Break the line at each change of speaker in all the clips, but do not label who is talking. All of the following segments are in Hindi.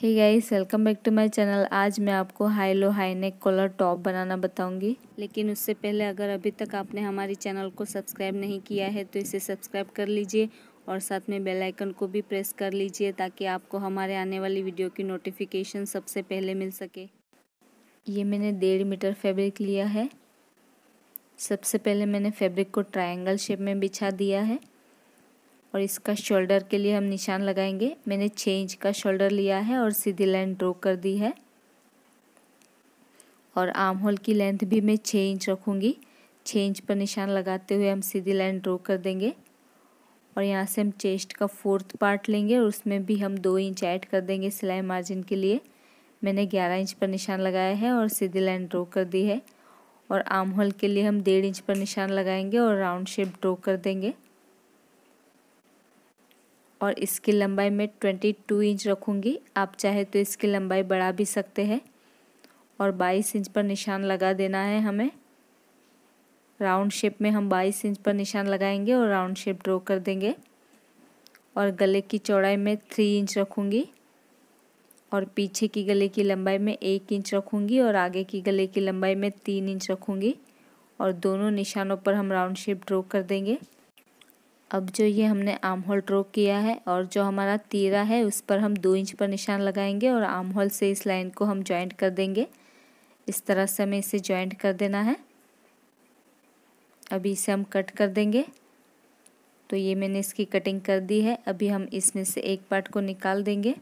hey guys welcome back to my channel आज मैं आपको high low high neck collar top बनाना बताऊंगी लेकिन उससे पहले अगर अभी तक आपने हमारे चैनल को सब्सक्राइब नहीं किया है तो इसे सब्सक्राइब कर लीजिए और साथ में बेल आइकन को भी प्रेस कर लीजिए ताकि आपको हमारे आने वाली वीडियो की नोटिफिकेशन सबसे पहले मिल सके ये मैंने डेढ़ मीटर फेब्रिक लिया है सबसे पहले मैंने फेब्रिक को ट्राइंगल शेप में बिछा दिया है और इसका शोल्डर के लिए हम निशान लगाएंगे मैंने छः इंच का शोल्डर लिया है और सीधी लाइन ड्रॉ कर दी है और आर्म होल की लेंथ भी मैं छः इंच रखूँगी छः इंच पर निशान लगाते हुए हम सीधी लाइन ड्रॉ कर देंगे और यहाँ से हम चेस्ट का फोर्थ पार्ट लेंगे और उसमें भी हम दो इंच ऐड कर देंगे सिलाई मार्जिन के लिए मैंने ग्यारह इंच पर निशान लगाया है और सीधी लाइन ड्रॉ कर दी है और आर्म होल के लिए हम डेढ़ इंच पर निशान लगाएंगे और राउंड शेप ड्रॉ कर देंगे और इसकी लंबाई मैं ट्वेंटी टू इंच रखूँगी आप चाहे तो इसकी लंबाई बढ़ा भी सकते हैं और बाईस इंच पर निशान लगा देना है हमें राउंड शेप में हम बाईस इंच पर निशान लगाएंगे और राउंड शेप ड्रॉ कर देंगे और गले की चौड़ाई में थ्री इंच रखूँगी और पीछे की गले की लंबाई में एक इंच रखूँगी और आगे की गले की लंबाई में तीन इंच रखूँगी और दोनों निशानों पर हम राउंड शेप ड्रॉ कर देंगे अब जो ये हमने आर्म होल ड्रॉ किया है और जो हमारा तीरा है उस पर हम दो इंच पर निशान लगाएंगे और आर्म होल से इस लाइन को हम ज्वाइंट कर देंगे इस तरह से हमें इसे ज्वाइंट कर देना है अभी इसे हम कट कर देंगे तो ये मैंने इसकी कटिंग कर दी है अभी हम इसमें से एक पार्ट को निकाल देंगे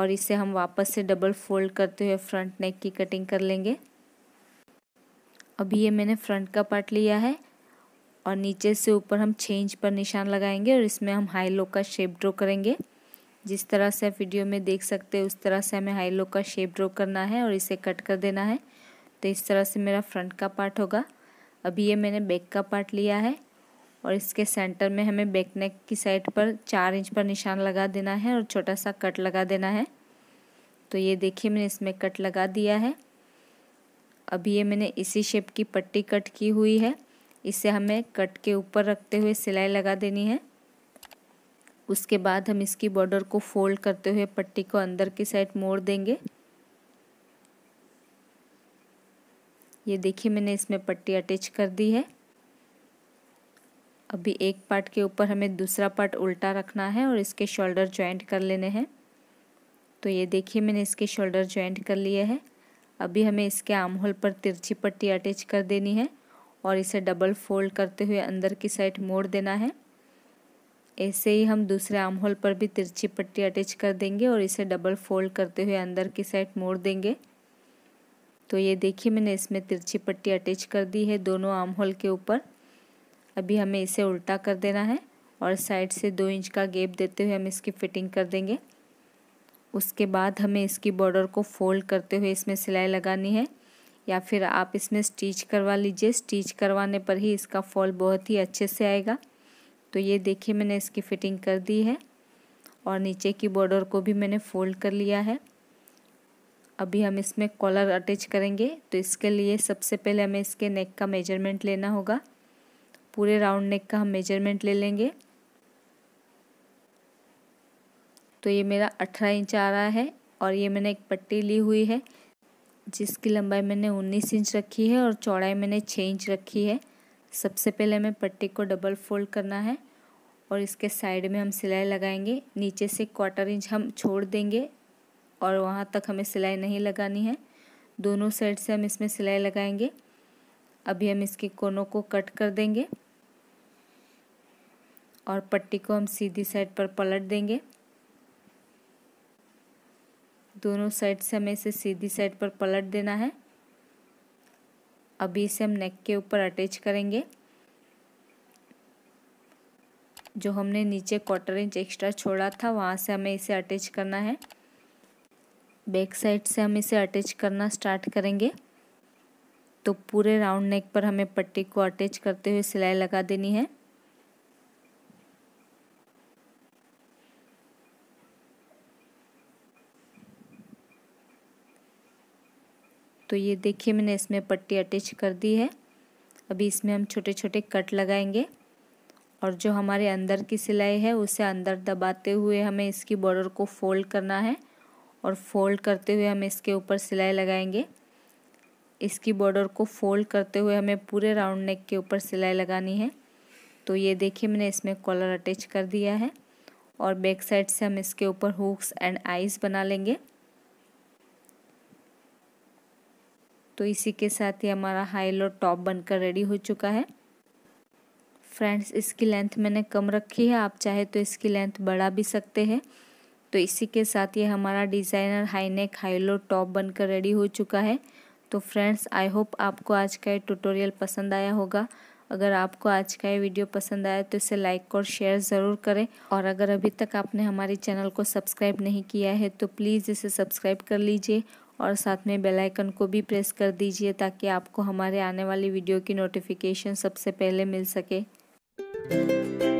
और इसे हम वापस से डबल फोल्ड करते हुए फ्रंट नेक की कटिंग कर लेंगे अभी ये मैंने फ्रंट का पार्ट लिया है और नीचे से ऊपर हम छः इंच पर निशान लगाएंगे और इसमें हम हाई लो का शेप ड्रॉ करेंगे जिस तरह से आप वीडियो में देख सकते हैं उस तरह से हमें हाई लो का शेप ड्रॉ करना है और इसे कट कर देना है तो इस तरह से मेरा फ्रंट का पार्ट होगा अभी ये मैंने बैक का पार्ट लिया है और इसके सेंटर में हमें बैक नेक की साइड पर चार इंच पर निशान लगा देना है और छोटा सा कट लगा देना है तो ये देखिए मैंने इसमें कट लगा दिया है अभी ये मैंने इसी शेप की पट्टी कट की हुई है इसे हमें कट के ऊपर रखते हुए सिलाई लगा देनी है उसके बाद हम इसकी बॉर्डर को फोल्ड करते हुए पट्टी को अंदर की साइड मोड़ देंगे ये देखिए मैंने इसमें पट्टी अटैच कर दी है अभी एक पार्ट के ऊपर हमें दूसरा पार्ट उल्टा रखना है और इसके शोल्डर ज्वाइंट कर लेने हैं तो ये देखिए मैंने इसके शोल्डर ज्वाइंट कर लिए हैं अभी हमें इसके आमहोल होल पर तिरछी पट्टी अटैच कर देनी है और इसे डबल फोल्ड करते हुए अंदर की साइड मोड़ देना है ऐसे ही हम दूसरे आमहोल होल पर भी तिरछी पट्टी अटैच कर देंगे और इसे डबल फोल्ड करते हुए अंदर की साइड मोड़ देंगे तो ये देखिए मैंने इसमें तिरछी पट्टी अटैच कर दी है दोनों आमहोल होल के ऊपर अभी हमें इसे उल्टा कर देना है और साइड से दो इंच का गेप देते हुए हम इसकी फिटिंग कर देंगे उसके बाद हमें इसकी बॉर्डर को फोल्ड करते हुए इसमें सिलाई लगानी है या फिर आप इसमें स्टिच करवा लीजिए स्टिच करवाने पर ही इसका फॉल बहुत ही अच्छे से आएगा तो ये देखिए मैंने इसकी फिटिंग कर दी है और नीचे की बॉर्डर को भी मैंने फोल्ड कर लिया है अभी हम इसमें कॉलर अटैच करेंगे तो इसके लिए सबसे पहले हमें इसके नेक का मेजरमेंट लेना होगा पूरे राउंड नेक का हम मेजरमेंट ले लेंगे तो ये मेरा अठारह इंच आ रहा है और ये मैंने एक पट्टी ली हुई है जिसकी लंबाई मैंने उन्नीस इंच रखी है और चौड़ाई मैंने छः इंच रखी है सबसे पहले हमें पट्टी को डबल फोल्ड करना है और इसके साइड में हम सिलाई लगाएंगे नीचे से क्वार्टर इंच हम छोड़ देंगे और वहाँ तक हमें सिलाई नहीं लगानी है दोनों साइड से हम इसमें सिलाई लगाएंगे अभी हम इसके कोनों को कट कर देंगे और पट्टी को हम सीधी साइड पर पलट देंगे दोनों साइड से हमें इसे सीधी साइड पर पलट देना है अभी इसे हम नेक के ऊपर अटैच करेंगे जो हमने नीचे क्वार्टर इंच एक्स्ट्रा छोड़ा था वहाँ से हमें इसे अटैच करना है बैक साइड से हम इसे अटैच करना स्टार्ट करेंगे तो पूरे राउंड नेक पर हमें पट्टी को अटैच करते हुए सिलाई लगा देनी है तो ये देखिए मैंने इसमें पट्टी अटैच कर दी है अभी इसमें हम छोटे छोटे कट लगाएंगे और जो हमारे अंदर की सिलाई है उसे अंदर दबाते हुए हमें इसकी बॉर्डर को फोल्ड करना है और फोल्ड करते हुए हम इसके ऊपर सिलाई लगाएंगे इसकी बॉर्डर को फोल्ड करते हुए हमें पूरे राउंड नेक के ऊपर सिलाई लगानी है तो ये देखिए मैंने इसमें कॉलर अटैच कर दिया है और बैक साइड से हम इसके ऊपर हुक्स एंड आइज़ बना लेंगे तो इसी के साथ ही हमारा हाई लो टॉप बनकर रेडी हो चुका है फ्रेंड्स इसकी लेंथ मैंने कम रखी है आप चाहे तो इसकी लेंथ बढ़ा भी सकते हैं तो इसी के साथ ये हमारा designer high neck high low top बनकर रेडी हो चुका है तो फ्रेंड्स आई होप आपको आज का ये ट्यूटोरियल पसंद आया होगा अगर आपको आज का ये वीडियो पसंद आया तो इसे लाइक और शेयर ज़रूर करें और अगर अभी तक आपने हमारे चैनल को सब्सक्राइब नहीं किया है तो प्लीज़ इसे सब्सक्राइब कर लीजिए और साथ में बेल आइकन को भी प्रेस कर दीजिए ताकि आपको हमारे आने वाली वीडियो की नोटिफिकेशन सबसे पहले मिल सके